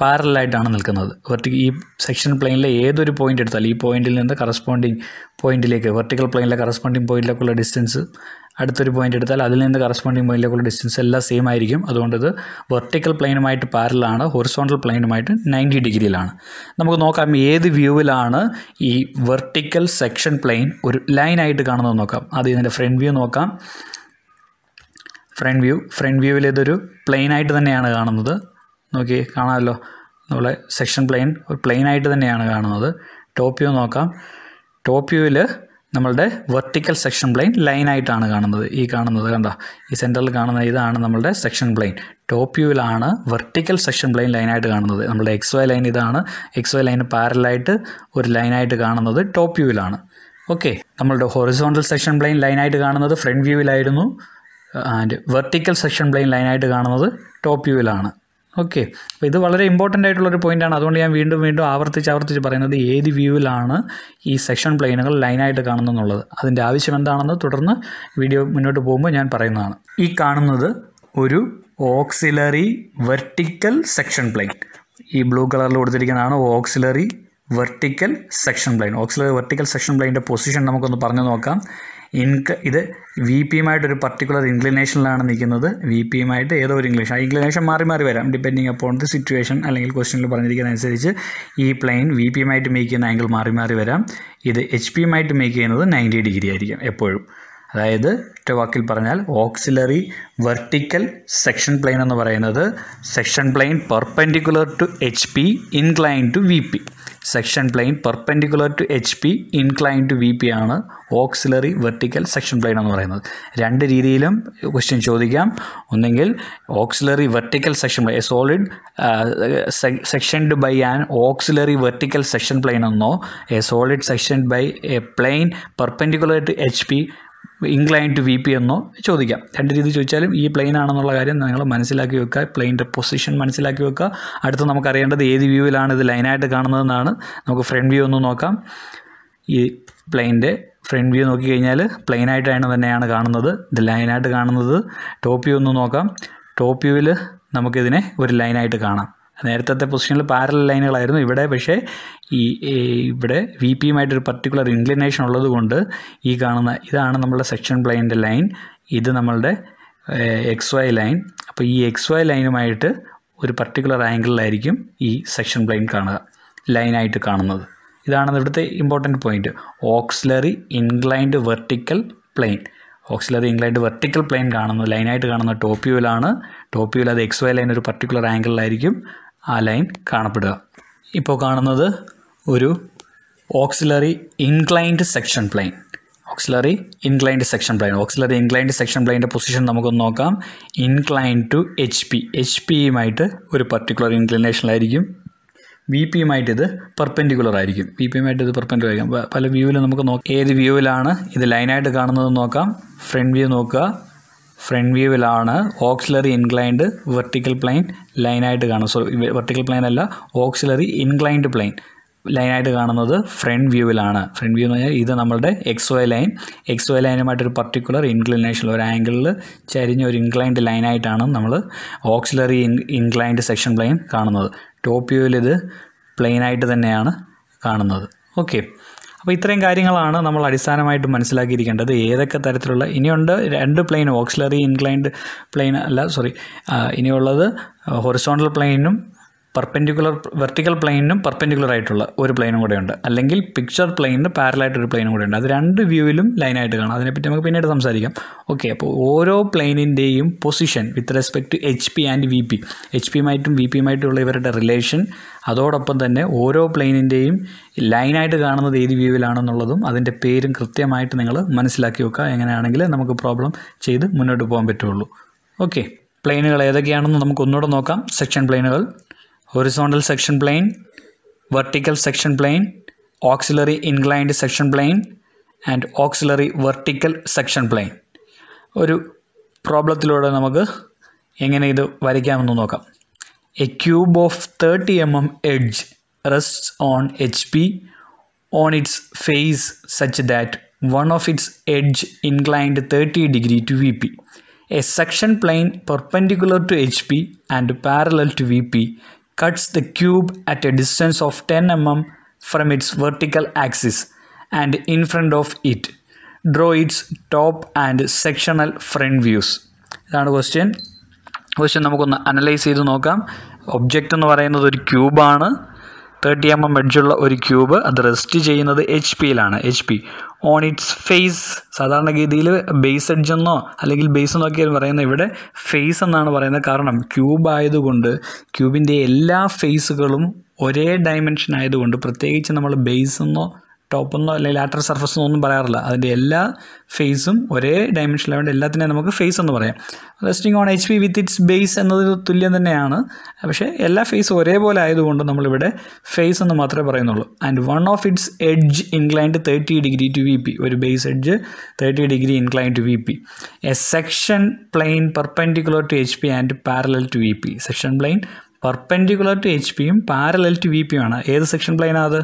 പാരലായിട്ടാണ് നിൽക്കുന്നത് വെർട്ടിക്കൽ ഈ സെക്ഷൻ പ്ലെയിനിലെ ഏതൊരു പോയിന്റ് എടുത്താലും ഈ പോയിന്റിൽ നിന്ന് കറസ്പോണ്ടിങ് പോയിന്റിലേക്ക് വെർട്ടിക്കൽ പ്ലെയിനിലെ കറസ്പോണ്ടിങ് പോയിന്റിലേക്കുള്ള ഡിസ്റ്റൻസ് അടുത്തൊരു പോയിന്റ് എടുത്താൽ അതിൽ നിന്ന് കറസ്പോണ്ടിങ് പോയിന്റിലേക്കുള്ള ഡിസ്റ്റൻസ് എല്ലാം സെയിം ആയിരിക്കും അതുകൊണ്ട് ഇത് വെർട്ടിക്കൽ പ്ലെയിനുമായിട്ട് പാരലാണ് ഹൊറിസോണ്ടൽ പ്ലെയിനുമായിട്ട് നയൻറ്റി ഡിഗ്രിയിലാണ് നമുക്ക് നോക്കാം ഏത് വ്യൂവിലാണ് ഈ വെർട്ടിക്കൽ സെക്ഷൻ പ്ലെയിൻ ഒരു ലൈനായിട്ട് കാണുന്നത് നോക്കാം അത് ഇതിൻ്റെ ഫ്രണ്ട് വ്യൂ നോക്കാം ഫ്രണ്ട് വ്യൂ ഫ്രണ്ട് വ്യൂവിൽ ഇതൊരു പ്ലെയിൻ ആയിട്ട് തന്നെയാണ് കാണുന്നത് നോക്കി കാണാമല്ലോ നമ്മളെ സെക്ഷൻ പ്ലെയിൻ ഒരു പ്ലെയിൻ ആയിട്ട് തന്നെയാണ് കാണുന്നത് ടോപ്പ് വ്യൂ നോക്കാം ടോപ്പ് വ്യൂവിൽ നമ്മളുടെ വെർട്ടിക്കൽ സെക്ഷൻ പ്ലെയിൻ ലൈനായിട്ടാണ് കാണുന്നത് ഈ കാണുന്നത് കണ്ടോ ഈ സെൻറ്ററിൽ കാണുന്ന ഇതാണ് നമ്മളുടെ സെക്ഷൻ പ്ലെയിൻ ടോപ്പ് വ്യൂവിലാണ് വെർട്ടിക്കൽ സെക്ഷൻ പ്ലെയിൻ ലൈനായിട്ട് കാണുന്നത് നമ്മുടെ എക്സ് വൈ ലൈൻ ഇതാണ് എക്സ് വൈ ലൈന് പാരലായിട്ട് ഒരു ലൈനായിട്ട് കാണുന്നത് ടോപ്പ് വ്യൂവിലാണ് ഓക്കെ നമ്മളുടെ ഹൊറിസോണ്ടൽ സെക്ഷൻ പ്ലെയിൻ ലൈനായിട്ട് കാണുന്നത് ഫ്രണ്ട് വ്യൂവിലായിരുന്നു ആൻഡ് വെർട്ടിക്കൽ സെക്ഷൻ പ്ലെയിൻ ലൈനായിട്ട് കാണുന്നത് ടോപ്പ് വ്യൂവിലാണ് ഓക്കെ അപ്പോൾ ഇത് വളരെ ഇമ്പോർട്ടൻ്റ് ആയിട്ടുള്ളൊരു പോയിൻ്റാണ് അതുകൊണ്ട് ഞാൻ വീണ്ടും വീണ്ടും ആവർത്തിച്ച് ആവർത്തിച്ച് പറയുന്നത് ഏത് വ്യൂവിലാണ് ഈ സെക്ഷൻ പ്ലെയിനുകൾ ലൈനായിട്ട് കാണുന്നതെന്നുള്ളത് അതിൻ്റെ ആവശ്യം എന്താണെന്ന് തുടർന്ന് വീഡിയോ മുന്നോട്ട് പോകുമ്പോൾ ഞാൻ പറയുന്നതാണ് ഈ കാണുന്നത് ഒരു ഓക്സിലറി വെർട്ടിക്കൽ സെക്ഷൻ പ്ലെയിൻ ഈ ബ്ലൂ കളറിൽ കൊടുത്തിരിക്കുന്നതാണ് auxiliary vertical section plane auxiliary vertical section പ്ലെയിൻ്റെ പൊസിഷൻ നമുക്കൊന്ന് പറഞ്ഞു നോക്കാം ഇൻക ഇത് വി പിയുമായിട്ട് ഒരു പർട്ടിക്കുലർ ഇൻക്ലിനേഷനിലാണ് നിൽക്കുന്നത് വി പിയുമായിട്ട് ഏതോ ഒരു ഇംഗ്ലീഷ് ആ ഇൻക്ലിനേഷൻ മാറി മാറി വരാം ഡിപ്പെൻഡിങ് അപ്പോൺ ദി സിറ്റുവേഷൻ അല്ലെങ്കിൽ ക്വസ്റ്റ്യനിൽ പറഞ്ഞിരിക്കുന്ന അനുസരിച്ച് ഈ പ്ലെയിൻ വി പിയുമായിട്ട് മേക്ക് ചെയ്യുന്ന ആംഗിൾ മാറി മാറി വരാം ഇത് എച്ച് പിയുമായിട്ട് മേക്ക് ചെയ്യുന്നത് നയൻറ്റി ഡിഗ്രി ആയിരിക്കും എപ്പോഴും അതായത് ഒറ്റ വാക്കിൽ പറഞ്ഞാൽ ഓക്സിലറി വെർട്ടിക്കൽ സെക്ഷൻ പ്ലെയിൻ എന്ന് പറയുന്നത് section plane perpendicular to H P incline to V P section plane perpendicular to H P incline to V P ആണ് ഓക്സിലറി വെർട്ടിക്കൽ സെക്ഷൻ പ്ലെയിൻ എന്ന് പറയുന്നത് രണ്ട് രീതിയിലും ക്വസ്റ്റ്യൻ ചോദിക്കാം ഒന്നെങ്കിൽ auxiliary vertical section plane solid sectioned by an auxiliary vertical section plane എന്നോ a solid section by a plane perpendicular to H P incline to V P എന്നോ ചോദിക്കാം രണ്ട് രീതി ചോദിച്ചാലും ഈ പ്ലെയിൻ ആണെന്നുള്ള കാര്യം നിങ്ങൾ മനസ്സിലാക്കി വെക്കുക പ്ലെയിൻ്റെ പൊസിഷൻ മനസ്സിലാക്കി വെക്കുക അടുത്ത് നമുക്കറിയേണ്ടത് ഏത് വ്യൂവിലാണ് ഇത് ലൈനായിട്ട് കാണുന്നതെന്നാണ് നമുക്ക് ഫ്രണ്ട് വ്യൂ ഒന്ന് നോക്കാം ഈ പ്ലെയിൻ്റെ ഫ്രണ്ട് വ്യൂ നോക്കിക്കഴിഞ്ഞാൽ പ്ലെയിനായിട്ടാണ് തന്നെയാണ് കാണുന്നത് ഇത് ലൈനായിട്ട് കാണുന്നത് ടോപ്പ് വ്യൂ ഒന്ന് നോക്കാം ടോപ്പ് വ്യൂവിൽ നമുക്കിതിനെ ഒരു ലൈനായിട്ട് കാണാം നേരത്തെ പൊസിഷനിൽ പാരലൽ ലൈനുകളായിരുന്നു ഇവിടെ പക്ഷേ ഈ ഇവിടെ വി പിയുമായിട്ടൊരു പർട്ടിക്കുലർ ഇൻക്ലിനേഷൻ ഉള്ളതുകൊണ്ട് ഈ കാണുന്ന ഇതാണ് നമ്മളുടെ സെക്ഷൻ പ്ലെയിൻ്റെ ലൈൻ ഇത് നമ്മളുടെ എക്സ് വൈ ലൈൻ അപ്പോൾ ഈ എക്സ് വൈ ലൈനുമായിട്ട് ഒരു പർട്ടിക്കുലർ ആംഗിളിലായിരിക്കും ഈ സെക്ഷൻ പ്ലെയിൻ കാണുക ലൈനായിട്ട് കാണുന്നത് ഇതാണ് ഇവിടുത്തെ important point auxiliary inclined vertical plane auxiliary inclined vertical plane കാണുന്നത് ലൈനായിട്ട് കാണുന്ന ടോപ്പ് വ്യൂവിലാണ് ടോപ്പ് വ്യൂവിൽ അത് എക്സ് വൈ ലൈൻ ഒരു പർട്ടിക്കുലർ ആംഗിളിലായിരിക്കും ആ ലൈൻ കാണപ്പെടുക ഇപ്പോൾ കാണുന്നത് ഒരു auxiliary inclined section plane auxiliary inclined section plane auxiliary inclined section പ്ലെയിൻ്റെ പൊസിഷൻ നമുക്കൊന്ന് നോക്കാം incline to H P H പിയുമായിട്ട് ഒരു പർട്ടിക്കുലർ ഇൻക്ലിനേഷനിലായിരിക്കും വി പിയുമായിട്ട് ഇത് പെർപെൻഡിക്കുലർ ആയിരിക്കും വി പിയുമായിട്ട് ഇത് പെർപെൻഡിക്കുലർ ആയിരിക്കും പല വ്യൂവിൽ നമുക്ക് നോക്കാം ഏത് വ്യൂവിലാണ് ഇത് ലൈനായിട്ട് കാണുന്നതെന്ന് നോക്കാം ഫ്രണ്ട് വ്യൂ നോക്കുക ഫ്രണ്ട് വ്യൂവിലാണ് ഓക്സിലറി ഇൻക്ലൈൻഡ് വെർട്ടിക്കൽ പ്ലെയിൻ ലൈനായിട്ട് കാണും സോറി വെർട്ടിക്കൽ പ്ലെയിൻ അല്ല ഓക്സിലറി ഇൻക്ലൈൻഡ് പ്ലെയിൻ ലൈനായിട്ട് കാണുന്നത് ഫ്രണ്ട് വ്യൂവിലാണ് ഫ്രണ്ട് വ്യൂ എന്ന് പറഞ്ഞാൽ ഇത് നമ്മുടെ X Y line X Y ലൈനുമായിട്ടൊരു പർട്ടിക്കുലർ ഇൻക്ലിനേഷൻ ഒരു ആംഗിളിൽ ചരിഞ്ഞ ഒരു ഇൻക്ലൈൻഡ് ലൈനായിട്ടാണ് നമ്മൾ auxiliary in inclined section plane കാണുന്നത് ടോപ്പ് വ്യൂവിൽ ഇത് പ്ലെയിനായിട്ട് തന്നെയാണ് കാണുന്നത് ഓക്കെ അപ്പോൾ ഇത്രയും കാര്യങ്ങളാണ് നമ്മൾ അടിസ്ഥാനമായിട്ട് മനസ്സിലാക്കിയിരിക്കേണ്ടത് ഏതൊക്കെ തരത്തിലുള്ള ഇനിയുണ്ട് രണ്ട് പ്ലെയിൻ ഓക്സിലറി ഇൻക്ലൈൻഡ് പ്ലെയിൻ അല്ല സോറി ഇനിയുള്ളത് ഹൊറിസോണ്ടൽ പ്ലെയിനും പെർപെൻഡിക്കുലർ വെർട്ടിക്കൽ പ്ലെയിനും പെർപെൻഡിക്കുലർ ആയിട്ടുള്ള ഒരു പ്ലെയിനും കൂടെ ഉണ്ട് അല്ലെങ്കിൽ പിക്ചർ പ്ലെയിനിന് പാരലായിട്ടൊരു ഒരു പ്ലെയിനും കൂടെ ഉണ്ട് അത് രണ്ട് വ്യൂവിലും ലൈനായിട്ട് കാണാം അതിനെപ്പറ്റി നമുക്ക് പിന്നീട് സംസാരിക്കാം ഓക്കെ അപ്പോൾ ഓരോ പ്ലെയിനിൻ്റെയും position with respect to H P and V P H പിയുമായിട്ടും വി പിയുമായിട്ടുള്ള ഇവരുടെ റിലേഷൻ അതോടൊപ്പം തന്നെ ഓരോ പ്ലെയിനിൻ്റെയും ലൈനായിട്ട് കാണുന്നത് ഏത് വ്യൂവിലാണെന്നുള്ളതും അതിൻ്റെ പേരും കൃത്യമായിട്ട് നിങ്ങൾ മനസ്സിലാക്കി വെക്കുക എങ്ങനെയാണെങ്കിൽ നമുക്ക് പ്രോബ്ലം ചെയ്ത് മുന്നോട്ട് പോകാൻ പറ്റുള്ളൂ ഓക്കെ പ്ലെയിനുകൾ ഏതൊക്കെയാണെന്ന് നമുക്ക് ഒന്നുകൂടെ നോക്കാം സെക്ഷൻ പ്ലെയിനുകൾ horizontal section plane vertical section plane auxiliary inclined section plane and auxiliary vertical section plane ഒരു പ്രോബ്ലത്തിലൂടെ നമുക്ക് എങ്ങനെ ഇത് വരയ്ക്കാമെന്ന് നോക്കാം a cube of thirty m m edge rest on H P on its face such that one of its edge inclined thirty degree to V P a section plane perpendicular to H P and parallel to V P cuts the cube at a distance of 10 mm from its vertical axis and in front of it. Draw its top and sectional front views. ഇതാണ് question question നമുക്കൊന്ന് analyse ചെയ്ത് നോക്കാം object എന്ന് പറയുന്നത് ഒരു ക്യൂബാണ് thirty m m എഡ്ജുള്ള ഒരു ക്യൂബ് അത് റെസ്റ്റ് ചെയ്യുന്നത് എച്ച് പിയിലാണ് H P on its face സാധാരണഗതിയിൽ ബേസ് എഡ്ജെന്നോ അല്ലെങ്കിൽ ബേസ് എന്നൊക്കെയാണ് പറയുന്നത് ഇവിടെ ഫേസ് എന്നാണ് പറയുന്നത് കാരണം ക്യൂബ് ആയതുകൊണ്ട് ക്യൂബിൻ്റെ എല്ലാ ഫേസുകളും ഒരേ ഡയമെൻഷൻ ആയതുകൊണ്ട് പ്രത്യേകിച്ച് നമ്മൾ ബേസ് എന്നോ ടോപ്പെന്നോ അല്ലെങ്കിൽ ലാറ്റർ സർഫസ് എന്നൊന്നും പറയാറില്ല അതിൻ്റെ എല്ലാ ഫേസും ഒരേ ഡയമെൻഷനിലായതുകൊണ്ട് എല്ലാത്തിനെയും നമുക്ക് ഫേസ് എന്ന് പറയാം resting on H P with its base എന്നത് തുല്യം തന്നെയാണ് പക്ഷേ എല്ലാ ഫേസും ഒരേപോലെ ആയതുകൊണ്ട് നമ്മളിവിടെ ഫേസ് എന്ന് മാത്രമേ പറയുന്നുള്ളൂ and one of its edge inclined thirty degree to V P ഒരു base edge thirty degree inclined to V P a section plane perpendicular to H P and parallel to V P section plane perpendicular to H പിയും parallel to V പിയുമാണ് ഏത് section പ്ലെയിനാണ് അത്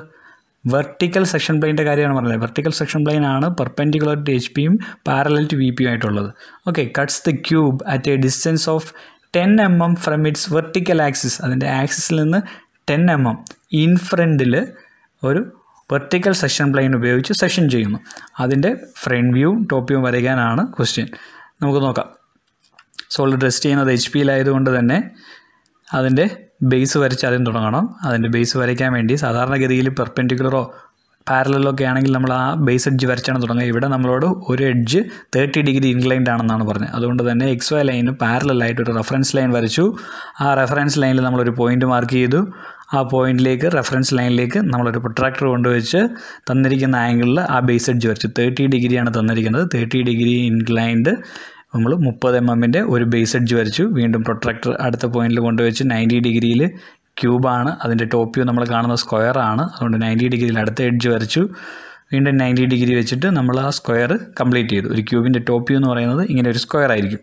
vertical section പ്ലെയിൻ്റെ കാര്യമാണ് പറഞ്ഞത് vertical section plane ആണ് perpendicular to H പിയും പാരലൽ ടു വി പിയും ആയിട്ടുള്ളത് okay cuts the cube at a distance of ten M m from its vertical axis അതിൻ്റെ ആക്സിസിൽ നിന്ന് ടെൻ എം എം ഇൻ ഫ്രണ്ടിൽ ഒരു വെർട്ടിക്കൽ സെക്ഷൻ പ്ലെയിൻ ഉപയോഗിച്ച് സെക്ഷൻ ചെയ്യുന്നു അതിൻ്റെ ഫ്രണ്ട് വ്യൂ ടോപ്പ് വ്യൂ വരയ്ക്കാനാണ് ക്വസ്റ്റ്യൻ നമുക്ക് നോക്കാം സോളിഡ് ഡ്രസ്റ്റ് ചെയ്യുന്നത് എച്ച് പിയിലായതുകൊണ്ട് തന്നെ അതിൻ്റെ ബേസ് വരച്ച് ആദ്യം തുടങ്ങണം അതിൻ്റെ ബേസ് വരയ്ക്കാൻ വേണ്ടി സാധാരണഗതിയിൽ പെർപെൻഡിക്കുലറോ പാരലലോ ഒക്കെ ആണെങ്കിൽ നമ്മൾ ആ ബേസ് എഡ്ജ് വരച്ചാണ് തുടങ്ങുക ഇവിടെ നമ്മളോട് ഒരു എഡ്ജ് തേർട്ടി ഡിഗ്രി ഇൻക്ലൈൻഡ് ആണെന്നാണ് പറഞ്ഞത് അതുകൊണ്ട് തന്നെ എക്സ് വൈ ലൈന് പാരലായിട്ട് ഒരു റെഫറൻസ് ലൈൻ വരച്ചു ആ റെഫറൻസ് ലൈനിൽ നമ്മളൊരു പോയിന്റ് മാർക്ക് ചെയ്തു ആ പോയിന്റിലേക്ക് റെഫറൻസ് ലൈനിലേക്ക് നമ്മളൊരു പ്രൊട്രാക്ടർ കൊണ്ടുവച്ച് തന്നിരിക്കുന്ന ആംഗിളിൽ ആ ബേസ് എഡ്ജ് വരച്ചു തേർട്ടി ഡിഗ്രിയാണ് തന്നിരിക്കുന്നത് തേർട്ടി ഡിഗ്രി ഇൻക്ലൈൻഡ് നമ്മൾ മുപ്പത് എം എമ്മിൻ്റെ ഒരു ബേസ് എഡ്ജ് വരച്ചു വീണ്ടും പ്രൊട്രാക്ടർ അടുത്ത പോയിന്റിൽ കൊണ്ടുവച്ച് നയൻറ്റി ഡിഗ്രിയിൽ ക്യൂബാണ് അതിൻ്റെ ടോപ്പ് വ്യൂ നമ്മൾ കാണുന്ന സ്ക്വയറാണ് അതുകൊണ്ട് നയൻറ്റി ഡിഗ്രിയിൽ അടുത്ത എഡ്ജ് വരച്ചു വീണ്ടും നയൻറ്റി ഡിഗ്രി വെച്ചിട്ട് നമ്മൾ ആ സ്ക്വയർ കംപ്ലീറ്റ് ചെയ്തു ഒരു ക്യൂബിൻ്റെ ടോപ്പ് വ്യൂ എന്ന് പറയുന്നത് ഇങ്ങനെ ഒരു സ്ക്വയർ ആയിരിക്കും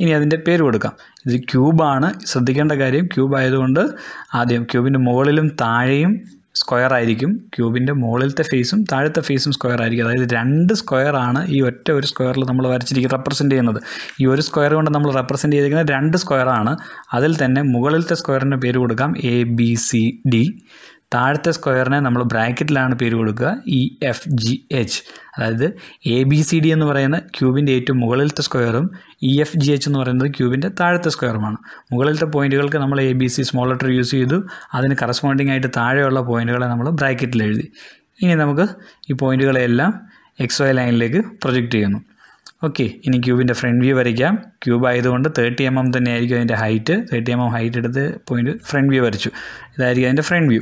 ഇനി അതിൻ്റെ പേര് കൊടുക്കാം ഇത് ക്യൂബാണ് ശ്രദ്ധിക്കേണ്ട കാര്യം ക്യൂബ് ആയതുകൊണ്ട് ആദ്യം ക്യൂബിൻ്റെ മുകളിലും താഴെയും സ്ക്വയർ ആയിരിക്കും ക്യൂബിൻ്റെ മുകളിലത്തെ ഫേസും താഴത്തെ ഫേസും സ്ക്വയർ ആയിരിക്കും അതായത് രണ്ട് സ്ക്വയർ ആണ് ഈ ഒറ്റ ഒരു സ്ക്വയറിൽ നമ്മൾ വരച്ചിരിക്കുക റെപ്രസെൻ്റ് ചെയ്യുന്നത് ഈ ഒരു സ്ക്വയർ കൊണ്ട് നമ്മൾ റെപ്രസെൻ്റ് ചെയ്തിരിക്കുന്നത് രണ്ട് സ്ക്വയർ ആണ് അതിൽ തന്നെ മുകളിലത്തെ സ്ക്വയറിൻ്റെ പേര് കൊടുക്കാം എ ബി സി ഡി താഴത്തെ സ്ക്വയറിനെ നമ്മൾ ബ്രാക്കറ്റിലാണ് പേര് കൊടുക്കുക ഇ എഫ് ജി എച്ച് അതായത് എ ബി സി ഡി എന്ന് പറയുന്ന ക്യൂബിൻ്റെ ഏറ്റവും മുകളിലത്തെ സ്ക്വയറും ഇ എഫ് ജി എച്ച് എന്ന് പറയുന്നത് ക്യൂബിൻ്റെ താഴത്തെ സ്ക്വയറുമാണ് മുകളിലത്തെ പോയിന്റുകൾക്ക് നമ്മൾ A B C small letter use ചെയ്തു അതിന് കറസ്പോണ്ടിങ് ആയിട്ട് താഴെയുള്ള പോയിന്റുകളെ നമ്മൾ ബ്രാക്കറ്റിൽ എഴുതി ഇനി നമുക്ക് ഈ പോയിന്റുകളെല്ലാം എക്സ് വൈ ലൈനിലേക്ക് പ്രൊജക്റ്റ് ചെയ്യുന്നു ഓക്കെ ഇനി ക്യൂബിൻ്റെ ഫ്രണ്ട് വ്യൂ വരയ്ക്കാം ക്യൂബ് ആയതുകൊണ്ട് തേർട്ടി എം എം ആയിരിക്കും അതിൻ്റെ height thirty m m height എടുത്ത് പോയിൻ്റ് ഫ്രണ്ട് വ്യൂ വരച്ചു ഇതായിരിക്കും അതിൻ്റെ ഫ്രണ്ട് വ്യൂ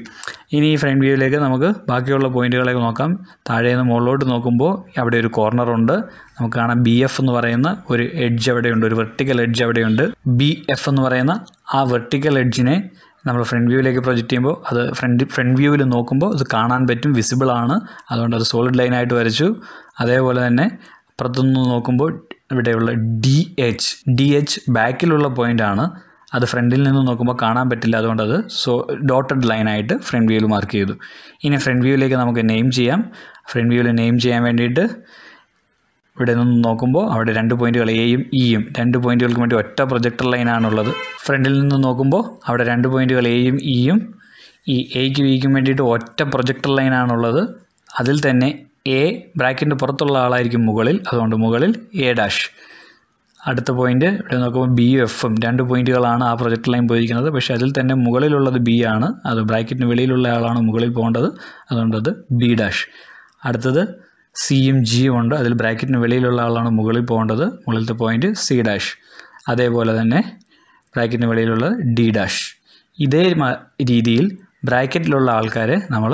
ഇനി ഈ ഫ്രണ്ട് വ്യൂയിലേക്ക് നമുക്ക് ബാക്കിയുള്ള പോയിൻറ്റുകളൊക്കെ നോക്കാം താഴെ നിന്ന് മുകളിലോട്ട് നോക്കുമ്പോൾ അവിടെ ഒരു കോർണറുണ്ട് നമുക്ക് കാണാം ബി എഫ് എന്ന് പറയുന്ന ഒരു എഡ്ജ് അവിടെയുണ്ട് ഒരു വെർട്ടിക്കൽ എഡ്ജ് അവിടെയുണ്ട് ബി എഫ് എന്ന് പറയുന്ന ആ വെർട്ടിക്കൽ എഡ്ജിനെ നമ്മൾ ഫ്രണ്ട് വ്യൂവിലേക്ക് പ്രൊജക്റ്റ് ചെയ്യുമ്പോൾ അത് ഫ്രണ്ട് ഫ്രണ്ട് വ്യൂവിൽ നോക്കുമ്പോൾ അത് കാണാൻ പറ്റും വിസിബിൾ ആണ് അതുകൊണ്ട് അത് സോളിഡ് ലൈനായിട്ട് വരച്ചു അതേപോലെ തന്നെ അപ്പുറത്തുനിന്ന് നോക്കുമ്പോൾ ഇവിടെയുള്ള ഡി എച്ച് ഡി എച്ച് ബാക്കിലുള്ള ആണ് അത് ഫ്രണ്ടിൽ നിന്ന് നോക്കുമ്പോൾ കാണാൻ പറ്റില്ല അതുകൊണ്ട് അത് സോ ഡോട്ടഡ് ലൈനായിട്ട് ഫ്രണ്ട് വ്യൂവിൽ മാർക്ക് ചെയ്തു ഇനി ഫ്രണ്ട് വ്യൂവിലേക്ക് നമുക്ക് നെയിം ചെയ്യാം ഫ്രണ്ട് വ്യൂവിൽ നെയിം ചെയ്യാൻ വേണ്ടിയിട്ട് ഇവിടെ നിന്ന് നോക്കുമ്പോൾ അവിടെ രണ്ട് പോയിൻറ്റുകൾ എയും ഇയും e രണ്ട് പോയിൻറ്റുകൾക്ക് വേണ്ടി ഒറ്റ പ്രൊജക്ടർ ലൈനാണുള്ളത് ഫ്രണ്ടിൽ നിന്ന് നോക്കുമ്പോൾ അവിടെ രണ്ട് പോയിൻറ്റുകൾ എയും ഇയും e ഈ എയ്ക്കും ഇക്കും e വേണ്ടിയിട്ട് ഒറ്റ പ്രൊജക്ടർ ലൈനാണുള്ളത് അതിൽ തന്നെ എ ബ്രാക്കറ്റിൻ്റെ പുറത്തുള്ള ആളായിരിക്കും മുകളിൽ അതുകൊണ്ട് മുകളിൽ എ ഡാഷ് അടുത്ത പോയിൻ്റ് ഇവിടെ നോക്കുമ്പോൾ ബി എഫും രണ്ട് പോയിൻറ്റുകളാണ് ആ പ്രൊജക്റ്റ് ലൈൻ പോയിരിക്കുന്നത് പക്ഷേ അതിൽ തന്നെ മുകളിലുള്ളത് ബി ആണ് അത് ബ്രാക്കറ്റിന് വെളിയിലുള്ള ആളാണ് മുകളിൽ പോകേണ്ടത് അതുകൊണ്ട് അത് ബി ഡാഷ് അടുത്തത് സിയും ജിയും ഉണ്ട് അതിൽ ബ്രാക്കറ്റിന് വെളിയിലുള്ള ആളാണ് മുകളിൽ പോകേണ്ടത് മുകളിലത്തെ പോയിൻറ്റ് സി ഡാഷ് അതേപോലെ തന്നെ ബ്രാക്കറ്റിന് വെളിയിലുള്ളത് ഡി ഡാഷ് ഇതേ രീതിയിൽ ബ്രാക്കറ്റിലുള്ള ആൾക്കാരെ നമ്മൾ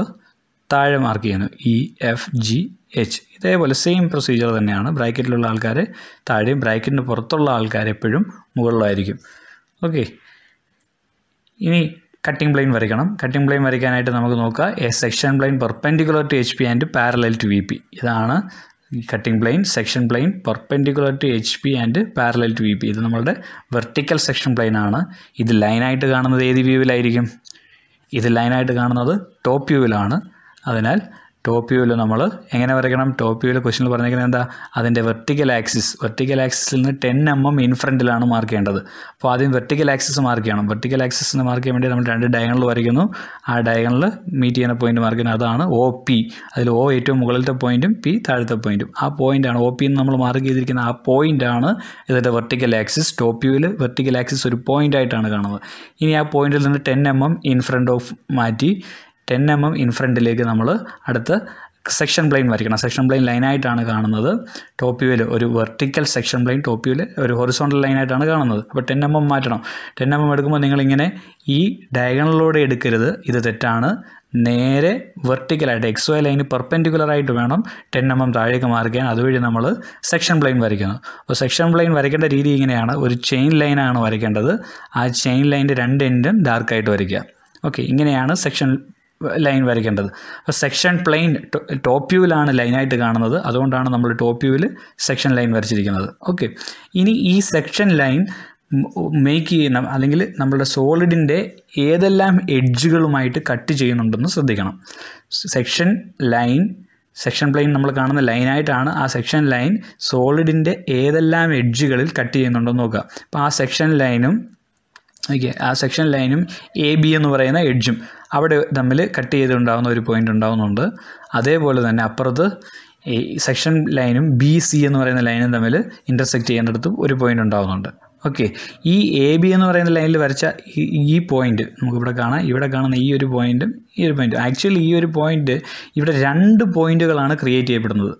താഴെ മാർക്ക് ചെയ്യുന്നു ഇ എഫ് ജി എച്ച് ഇതേപോലെ സെയിം പ്രൊസീജിയർ തന്നെയാണ് ബ്രാക്കറ്റിലുള്ള ആൾക്കാർ താഴെയും ബ്രാക്കറ്റിന് പുറത്തുള്ള ആൾക്കാർ എപ്പോഴും മുകളിലായിരിക്കും ഓക്കെ ഇനി കട്ടിംഗ് പ്ലെയിൻ വരയ്ക്കണം കട്ടിംഗ് പ്ലെയിൻ വരയ്ക്കാനായിട്ട് നമുക്ക് നോക്കാം a section plane perpendicular to H P and parallel to V P ഇതാണ് cutting plane section plane perpendicular to H P and parallel to V P ഇത് നമ്മളുടെ വെർട്ടിക്കൽ സെക്ഷൻ പ്ലെയിൻ ആണ് ഇത് ലൈനായിട്ട് കാണുന്നത് ഏത് വ്യൂവിലായിരിക്കും ഇത് ലൈനായിട്ട് കാണുന്നത് ടോപ്പ് വ്യൂവിലാണ് അതിനാൽ ടോപ്പ് വ്യൂവിൽ നമ്മൾ എങ്ങനെ വരയ്ക്കണം ടോപ്പ് വ്യൂവിൽ ക്വസ്റ്റിനിൽ പറഞ്ഞിരിക്കുന്നത് എന്താ അതിൻ്റെ വെർട്ടിക്കൽ ആക്സിസ് വെർട്ടിക്കൽ ആക്സിസിൽ നിന്ന് ടെൻ എം എം ഇൻഫ്രണ്ടിലാണ് മാർക്ക് ചെയ്യേണ്ടത് അപ്പോൾ ആദ്യം വെർട്ടിക്കൽ ആക്സിസ് മാർക്ക് ചെയ്യണം വെർട്ടിക്കൽ ആക്സിസിന് മാർക്ക് ചെയ്യാൻ വേണ്ടി നമ്മൾ രണ്ട് ഡയഗണൽ വരയ്ക്കുന്നു ആ ഡയഗണൽ മീറ്റ് ചെയ്യുന്ന പോയിന്റ് മാർക്ക് ചെയ്യുന്നത് അതാണ് ഒ പി അതിൽ ഒ ഏറ്റവും മുകളിലത്തെ പോയിന്റും പി താഴത്തെ പോയിന്റും ആ പോയിന്റാണ് ഒ പി എന്ന് നമ്മൾ മാർക്ക് ചെയ്തിരിക്കുന്ന ആ പോയിന്റാണ് ഇതിൻ്റെ വെർട്ടിക്കൽ ആക്സിസ് ടോപ്പ് വ്യൂവിൽ വെർട്ടിക്കൽ ആക്സിസ് ഒരു ആയിട്ടാണ് കാണുന്നത് ഇനി ആ പോയിന്റിൽ നിന്ന് ten M M in front of മാറ്റി ടെൻ എം എം ഇൻഫ്രണ്ടിലേക്ക് നമ്മൾ അടുത്ത് സെക്ഷൻ പ്ലെയിൻ വരയ്ക്കണം സെക്ഷൻ പ്ലെയിൻ ലൈനായിട്ടാണ് കാണുന്നത് ടോപ്പ് വ്യൂവിൽ ഒരു വെർട്ടിക്കൽ സെക്ഷൻ പ്ലെയിൻ ടോപ്പ് വ്യൂവിൽ ഒരു ഹൊറിസോണ്ടൽ ലൈനായിട്ടാണ് കാണുന്നത് അപ്പോൾ ടെൻ എം എം മാറ്റണം ടെൻ എം എം എടുക്കുമ്പോൾ നിങ്ങളിങ്ങനെ ഈ ഡയഗണലിലൂടെ എടുക്കരുത് ഇത് തെറ്റാണ് നേരെ വെർട്ടിക്കലായിട്ട് എക്സ് വൈ ലൈന് പെർപെൻഡിക്കുലറായിട്ട് വേണം ടെൻ എം എം താഴേക്ക് മാറിക്കാൻ അതുവഴി നമ്മൾ സെക്ഷൻ പ്ലെയിൻ വരയ്ക്കുന്നത് അപ്പോൾ സെക്ഷൻ പ്ലെയിൻ വരയ്ക്കേണ്ട രീതി ഇങ്ങനെയാണ് ഒരു ചെയിൻ ലൈനാണ് വരയ്ക്കേണ്ടത് ആ ചെയിൻ ലൈൻ്റെ രണ്ട് എൻഡും ഡാർക്കായിട്ട് വരയ്ക്കുക ഓക്കെ ഇങ്ങനെയാണ് സെക്ഷൻ ലൈൻ വരയ്ക്കേണ്ടത് അപ്പോൾ സെക്ഷൻ പ്ലെയിൻ ടോപ്പ് വ്യൂവിലാണ് ലൈനായിട്ട് കാണുന്നത് അതുകൊണ്ടാണ് നമ്മൾ ടോപ്പ് വ്യൂവിൽ സെക്ഷൻ ലൈൻ വരച്ചിരിക്കുന്നത് ഓക്കെ ഇനി ഈ സെക്ഷൻ ലൈൻ മേക്ക് ചെയ്യണം അല്ലെങ്കിൽ നമ്മളുടെ സോളിഡിൻ്റെ ഏതെല്ലാം എഡ്ജുകളുമായിട്ട് കട്ട് ചെയ്യുന്നുണ്ടെന്ന് ശ്രദ്ധിക്കണം സെക്ഷൻ ലൈൻ സെക്ഷൻ പ്ലെയിൻ നമ്മൾ കാണുന്ന ലൈനായിട്ടാണ് ആ സെക്ഷൻ ലൈൻ സോളിഡിൻ്റെ ഏതെല്ലാം എഡ്ജുകളിൽ കട്ട് ചെയ്യുന്നുണ്ടെന്ന് നോക്കുക അപ്പോൾ ആ സെക്ഷൻ ലൈനും ഓക്കെ ആ സെക്ഷൻ ലൈനും എ ബി എന്ന് പറയുന്ന എഡ്ജും അവിടെ തമ്മിൽ കട്ട് ചെയ്തിട്ടുണ്ടാകുന്ന ഒരു പോയിൻ്റ് ഉണ്ടാകുന്നുണ്ട് അതേപോലെ തന്നെ അപ്പുറത്ത് ഈ സെക്ഷൻ ലൈനും ബി സി എന്ന് പറയുന്ന ലൈനും തമ്മിൽ ഇൻ്റർസെക്റ്റ് ചെയ്യേണ്ടടുത്തും ഒരു പോയിൻ്റ് ഉണ്ടാകുന്നുണ്ട് ഓക്കെ ഈ എ ബി എന്ന് പറയുന്ന ലൈനിൽ വരച്ച ഈ പോയിന്റ് നമുക്കിവിടെ കാണാം ഇവിടെ കാണുന്ന ഈ ഒരു പോയിന്റും ഈ ഒരു പോയിന്റും ആക്ച്വലി ഈ ഒരു പോയിന്റ് ഇവിടെ രണ്ട് പോയിന്റുകളാണ് ക്രിയേറ്റ് ചെയ്യപ്പെടുന്നത്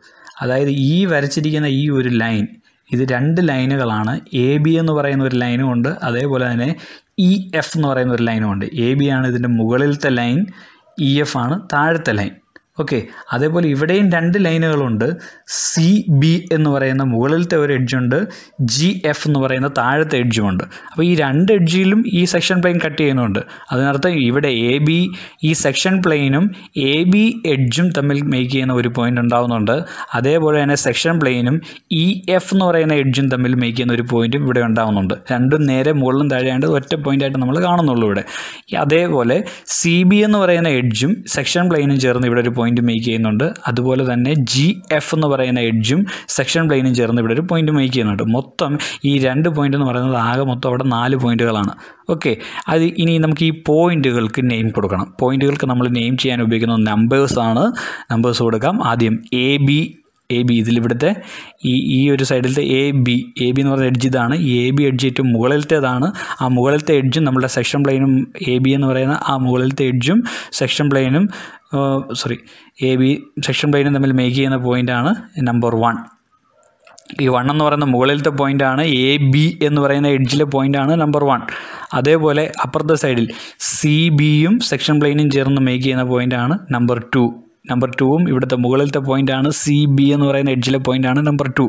അതായത് ഈ വരച്ചിരിക്കുന്ന ഈ ഒരു ലൈൻ ഇത് രണ്ട് ലൈനുകളാണ് എ ബി എന്ന് പറയുന്ന ഒരു ലൈനും ഉണ്ട് അതേപോലെ തന്നെ ഇ എഫ് എന്ന് പറയുന്ന ഒരു ലൈനും ഉണ്ട് എ ബി ആണ് ഇതിൻ്റെ മുകളിലത്തെ ലൈൻ ഇ എഫ് ആണ് താഴത്തെ ലൈൻ ഓക്കെ അതേപോലെ ഇവിടെയും രണ്ട് ലൈനുകളുണ്ട് സി ബി എന്ന് പറയുന്ന മുകളിലത്തെ ഒരു എഡ്ജുണ്ട് ജി എഫ് എന്ന് പറയുന്ന താഴത്തെ എഡ്ജുമുണ്ട് അപ്പോൾ ഈ രണ്ട് എഡ്ജിലും ഈ സെക്ഷൻ പ്ലെയിൻ കട്ട് ചെയ്യുന്നുണ്ട് അതിനർത്ഥം ഇവിടെ എ ബി ഈ സെക്ഷൻ പ്ലെയിനും എ ബി എഡ്ജും തമ്മിൽ മേക്ക് ചെയ്യുന്ന ഒരു പോയിൻ്റ് ഉണ്ടാവുന്നുണ്ട് അതേപോലെ തന്നെ സെക്ഷൻ പ്ലെയിനും ഇ എഫ് എന്ന് പറയുന്ന എഡ്ജും തമ്മിൽ മേക്ക് ചെയ്യുന്ന ഒരു പോയിൻറ്റും ഇവിടെ ഉണ്ടാവുന്നുണ്ട് രണ്ടും നേരെ മുകളിലും താഴെയാണ്ട് ഒറ്റ പോയിൻ്റായിട്ട് നമ്മൾ കാണുന്നുള്ളൂ ഇവിടെ അതേപോലെ സി ബി എന്ന് പറയുന്ന എഡ്ജും സെക്ഷൻ പ്ലെയിനും ചേർന്ന് ഇവിടെ ഒരു പോയിന്റ് മേക്ക് ചെയ്യുന്നുണ്ട് അതുപോലെ തന്നെ ജി എഫ് എന്ന് പറയുന്ന എഡ്ജും സെക്ഷൻ പ്ലെയിനും ചേർന്ന് ഇവിടെ ഒരു പോയിന്റ് മേക്ക് ചെയ്യുന്നുണ്ട് മൊത്തം ഈ രണ്ട് പോയിന്റ് എന്ന് പറയുന്നത് ആകെ മൊത്തം അവിടെ നാല് പോയിന്റുകളാണ് ഓക്കെ അത് ഇനി നമുക്ക് ഈ പോയിന്റുകൾക്ക് നെയിം കൊടുക്കണം പോയിന്റുകൾക്ക് നമ്മൾ നെയിം ചെയ്യാൻ ഉപയോഗിക്കുന്ന നമ്പേഴ്സാണ് നമ്പേഴ്സ് കൊടുക്കാം ആദ്യം എ ബി എ ബി ഇതിലിവിടുത്തെ ഈ ഈ ഒരു സൈഡിലത്തെ എ ബി എ ബി എന്ന് പറയുന്ന എഡ്ജ് ഇതാണ് ഈ എ ബി എഡ്ജ് ഏറ്റവും മുകളിലത്തേതാണ് ആ മുകളിലത്തെ എഡ്ജും നമ്മുടെ സെക്ഷൻ പ്ലെയിനും എ ബി എന്ന് പറയുന്ന ആ മുകളിലത്തെ എഡ്ജും സെക്ഷൻ പ്ലെയിനും സോറി എ ബി സെക്ഷൻ പ്ലെയിനും തമ്മിൽ മേക്ക് ചെയ്യുന്ന പോയിൻ്റാണ് നമ്പർ വൺ ഈ വൺ എന്ന് പറയുന്ന മുകളിലത്തെ പോയിൻ്റാണ് എ ബി എന്ന് പറയുന്ന എഡ്ജിലെ പോയിൻ്റാണ് നമ്പർ വൺ അതേപോലെ അപ്പുറത്തെ സൈഡിൽ സി ബിയും സെക്ഷൻ പ്ലെയിനും ചേർന്ന് മേക്ക് ചെയ്യുന്ന പോയിൻ്റാണ് നമ്പർ ടു നമ്പർ ടുവും ഇവിടുത്തെ മുകളിലത്തെ ആണ് സി ബി എന്ന് പറയുന്ന എഡ്ജിലെ ആണ് നമ്പർ ടു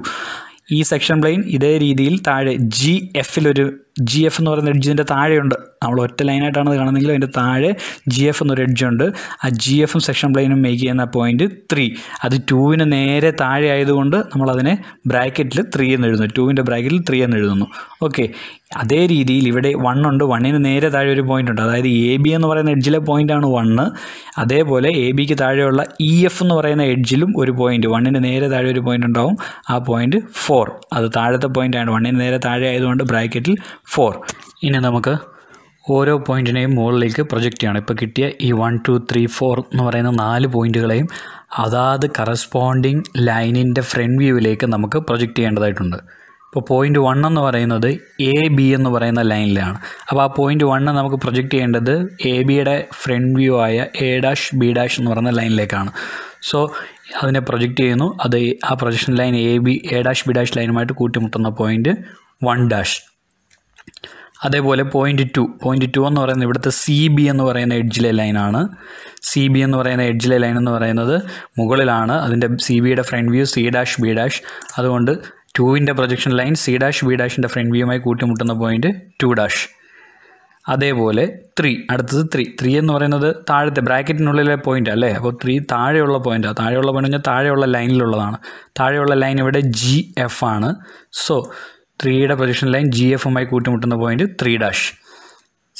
ഈ സെക്ഷൻ പ്ലെയിൻ ഇതേ രീതിയിൽ താഴെ ജി എഫിലൊരു ജി എഫ് എന്ന് പറയുന്ന എഡ്ജിൻ്റെ താഴെയുണ്ട് നമ്മൾ ഒറ്റ ലൈനായിട്ടാണ് കാണുന്നതെങ്കിലും അതിൻ്റെ താഴെ ജി എഫ് എന്നൊരു എഡ്ജുണ്ട് ആ ജി എഫും സെക്ഷൻ പ്ലെയിനും മേക്ക് ചെയ്യുന്ന പോയിൻറ്റ് ത്രീ അത് ടൂവിന് നേരെ താഴെ ആയതുകൊണ്ട് നമ്മളതിനെ ബ്രാക്കറ്റിൽ ത്രീ എന്ന് എഴുതുന്നു ടൂവിൻ്റെ ബ്രാക്കറ്റിൽ ത്രീ എന്ന് എഴുതുന്നു ഓക്കെ അതേ രീതിയിൽ ഇവിടെ വൺ ഉണ്ട് വണ്ണിന് നേരെ താഴെ ഒരു പോയിൻ്റ് ഉണ്ട് അതായത് എ ബി എന്ന് പറയുന്ന എഡ്ജിലെ ആണ് വണ്ണ് അതേപോലെ എ ബിക്ക് താഴെയുള്ള ഇ e എഫ് എന്ന് പറയുന്ന എഡ്ജിലും ഒരു പോയിൻ്റ് വണ്ണിന് നേരെ താഴെ ഒരു പോയിൻ്റ് ഉണ്ടാവും ആ പോയിൻ്റ് ഫോർ അത് താഴത്തെ ആണ് വണ്ണിന് നേരെ താഴെ ആയതുകൊണ്ട് ബ്രാക്കറ്റിൽ ഫോർ ഇനി നമുക്ക് ഓരോ പോയിൻറ്റിനെയും മുകളിലേക്ക് പ്രൊജക്റ്റ് ചെയ്യണം ഇപ്പോൾ കിട്ടിയ ഈ വൺ ടു ത്രീ ഫോർ എന്ന് പറയുന്ന നാല് പോയിൻറ്റുകളെയും അതാത് കറസ്പോണ്ടിങ് ലൈനിൻ്റെ ഫ്രണ്ട് വ്യൂവിലേക്ക് നമുക്ക് പ്രൊജക്റ്റ് ചെയ്യേണ്ടതായിട്ടുണ്ട് ഇപ്പോൾ പോയിൻറ്റ് വൺ എന്ന് പറയുന്നത് എ ബി എന്ന് പറയുന്ന ലൈനിലാണ് അപ്പോൾ ആ പോയിൻറ്റ് വണ്ണ് നമുക്ക് പ്രൊജക്റ്റ് ചെയ്യേണ്ടത് എ ബിയുടെ ഫ്രണ്ട് വ്യൂ ആയ എ ഡാഷ് ബി ഡാഷ് എന്ന് പറയുന്ന ലൈനിലേക്കാണ് സോ അതിനെ പ്രൊജക്റ്റ് ചെയ്യുന്നു അത് ആ projection line A B A dash B dash ലൈനുമായിട്ട് കൂട്ടിമുട്ടുന്ന പോയിൻറ്റ് വൺ ഡാഷ് അതേപോലെ പോയിൻ്റ് ടു പോയിൻ്റ് ടു എന്ന് പറയുന്നത് ഇവിടുത്തെ സി ബി എന്ന് പറയുന്ന എഡ്ജിലെ ലൈനാണ് സി ബി എന്ന് പറയുന്ന എഡ്ജിലെ ലൈൻ എന്ന് പറയുന്നത് മുകളിലാണ് അതിൻ്റെ സി ബിയുടെ front view C dash B dash അതുകൊണ്ട് ടുവിൻ്റെ projection line C dash B ഡാഷിൻ്റെ ഫ്രണ്ട് വ്യൂമായി കൂട്ടിമുട്ടുന്ന പോയിൻ്റ് ടു ഡാഷ് അതേപോലെ ത്രീ അടുത്തത് ത്രീ ത്രീ എന്ന് പറയുന്നത് താഴത്തെ ബ്രാക്കറ്റിനുള്ളിലെ പോയിൻ്റ് അല്ലേ അപ്പോൾ ത്രീ താഴെയുള്ള പോയിൻ്റാണ് താഴെയുള്ള പോയിൻ്റ് കഴിഞ്ഞാൽ താഴെയുള്ള ലൈനിലുള്ളതാണ് താഴെയുള്ള ലൈൻ ഇവിടെ ജി എഫ് ആണ് സോ ത്രീയുടെ പൊസിഷൻ ലൈൻ ജി എഫുമായി കൂട്ടിമുട്ടുന്ന point three dash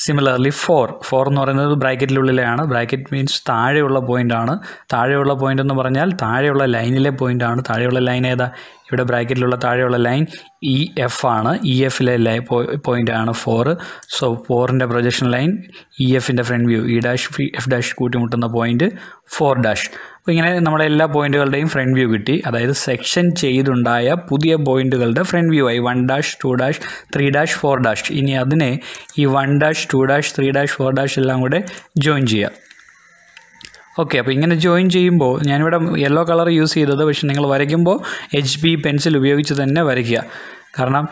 similarly four four എന്ന് പറയുന്നത് ബ്രാക്കറ്റിലുള്ളിലാണ് ബ്രാക്കറ്റ് മീൻസ് താഴെയുള്ള പോയിൻ്റാണ് താഴെയുള്ള പോയിൻ്റ് എന്ന് പറഞ്ഞാൽ താഴെയുള്ള ലൈനിലെ പോയിൻ്റാണ് താഴെയുള്ള ലൈൻ ഏതാ ഇവിടെ ബ്രാക്കറ്റിലുള്ള താഴെയുള്ള ലൈൻ ഇ എഫ് ആണ് ഇ എഫിലെ ലൈ പോയിൻ്റാണ് ഫോർ സോ ഫോറിൻ്റെ പ്രൊജക്ഷൻ ലൈൻ ഇ എഫിൻ്റെ front view E dash F dash കൂട്ടിമുട്ടുന്ന പോയിൻറ്റ് ഫോർ ഡാഷ് അപ്പോൾ ഇങ്ങനെ നമ്മുടെ എല്ലാ പോയിൻറ്റുകളുടെയും ഫ്രണ്ട് വ്യൂ കിട്ടി അതായത് സെക്ഷൻ ചെയ്തുണ്ടായ പുതിയ പോയിൻറ്റുകളുടെ ഫ്രണ്ട് വ്യൂ ആയി one dash two dash three dash four dash ഇനി അതിനെ ഈ one dash two dash three dash four dash എല്ലാം കൂടെ ജോയിൻ ചെയ്യാം ഓക്കെ അപ്പോൾ ഇങ്ങനെ ജോയിൻ ചെയ്യുമ്പോൾ ഞാനിവിടെ യെല്ലോ കളർ യൂസ് ചെയ്തത് പക്ഷേ നിങ്ങൾ വരയ്ക്കുമ്പോൾ എച്ച് ബി പെൻസിൽ ഉപയോഗിച്ച് തന്നെ വരയ്ക്കുക കാരണം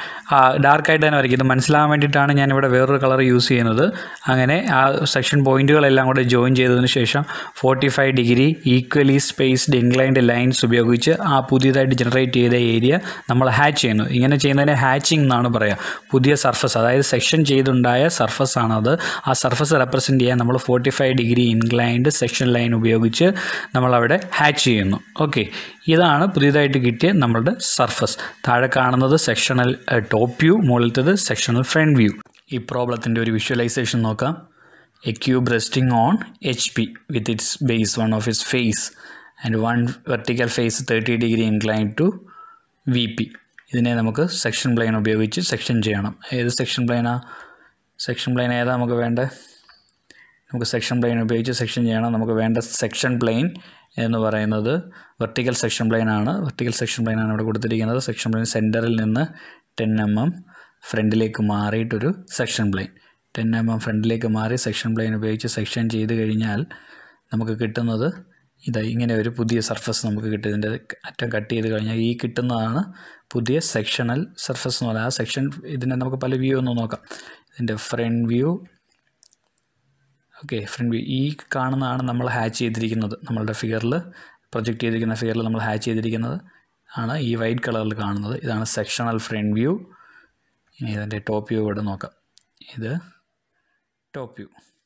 ഡാർക്കായിട്ട് തന്നെ വരയ്ക്കും ഇത് മനസ്സിലാകാൻ വേണ്ടിയിട്ടാണ് ഞാനിവിടെ വേറൊരു കളർ യൂസ് ചെയ്യുന്നത് അങ്ങനെ ആ സെക്ഷൻ പോയിൻറ്റുകളെല്ലാം കൂടെ ജോയിൻ ചെയ്തതിന് ശേഷം forty five degree equally spaced inclined lines ഉപയോഗിച്ച് ആ പുതിയതായിട്ട് ജനറേറ്റ് ചെയ്ത ഏരിയ നമ്മൾ ഹാച്ച് ചെയ്യുന്നു ഇങ്ങനെ ചെയ്യുന്നതിനെ ഹാച്ചിങ് എന്നാണ് പറയുക പുതിയ സർഫസ് അതായത് സെക്ഷൻ ചെയ്തുണ്ടായ സർഫസ് ആണത് ആ സർഫസ് റെപ്രസെൻറ്റ് ചെയ്യാൻ നമ്മൾ forty five degree inclined section line ഉപയോഗിച്ച് നമ്മളവിടെ ഹാച്ച് ചെയ്യുന്നു ഓക്കെ ഇതാണ് പുതിയതായിട്ട് കിട്ടിയ നമ്മളുടെ സർഫസ് താഴെ കാണുന്നത് സെക്ഷണൽ ടോപ്പ് വ്യൂ മുകളിലത്തത് സെക്ഷണൽ ഫ്രണ്ട് വ്യൂ ഈ പ്രോബ്ലത്തിൻ്റെ ഒരു വിഷ്വലൈസേഷൻ നോക്കാം a cube resting on H P with its base one of its face and one vertical face thirty degree incline to V P ഇതിനെ നമുക്ക് section plane ഉപയോഗിച്ച് section ചെയ്യണം ഏത് സെക്ഷൻ പ്ലെയിനാ സെക്ഷൻ പ്ലെയിൻ ഏതാ നമുക്ക് വേണ്ടത് നമുക്ക് സെക്ഷൻ പ്ലെയിൻ ഉപയോഗിച്ച് സെക്ഷൻ ചെയ്യണം നമുക്ക് വേണ്ട സെക്ഷൻ പ്ലെയിൻ എന്ന് പറയുന്നത് വെർട്ടിക്കൽ സെക്ഷൻ പ്ലെയിൻ ആണ് വെർട്ടിക്കൽ സെക്ഷൻ പ്ലെയിൻ ആണ് ഇവിടെ കൊടുത്തിരിക്കുന്നത് സെക്ഷൻ പ്ലെയിൻ സെൻറ്ററിൽ നിന്ന് ടെൻ എം എം ഫ്രണ്ടിലേക്ക് മാറിയിട്ടൊരു section plane ten M M ഫ്രണ്ടിലേക്ക് മാറി സെക്ഷൻ പ്ലെയിൻ ഉപയോഗിച്ച് സെക്ഷൻ ചെയ്ത് കഴിഞ്ഞാൽ നമുക്ക് കിട്ടുന്നത് ഇതായി ഇങ്ങനെ ഒരു പുതിയ സർഫസ് നമുക്ക് കിട്ടും ഇതിൻ്റെ അറ്റം കട്ട് ചെയ്ത് കഴിഞ്ഞാൽ ഈ കിട്ടുന്നതാണ് പുതിയ സെക്ഷണൽ സർഫസ് എന്ന് പറയുന്നത് ആ സെക്ഷൻ ഇതിനെ നമുക്ക് പല വ്യൂ ഒന്നും നോക്കാം ഇതിൻ്റെ front view okay front view ഈ കാണുന്നതാണ് നമ്മൾ ഹാച്ച് ചെയ്തിരിക്കുന്നത് നമ്മളുടെ ഫിഗറിൽ പ്രൊജക്റ്റ് ചെയ്തിരിക്കുന്ന ഫിഗറിൽ നമ്മൾ ഹാച്ച് ചെയ്തിരിക്കുന്നത് ആണ് ഈ വൈറ്റ് കളറിൽ കാണുന്നത് ഇതാണ് സെക്ഷണൽ ഫ്രണ്ട് വ്യൂ ഇനി ഇതിൻ്റെ ടോപ്പ് വ്യൂ ഇവിടെ നോക്കാം ഇത് ടോപ്പ് വ്യൂ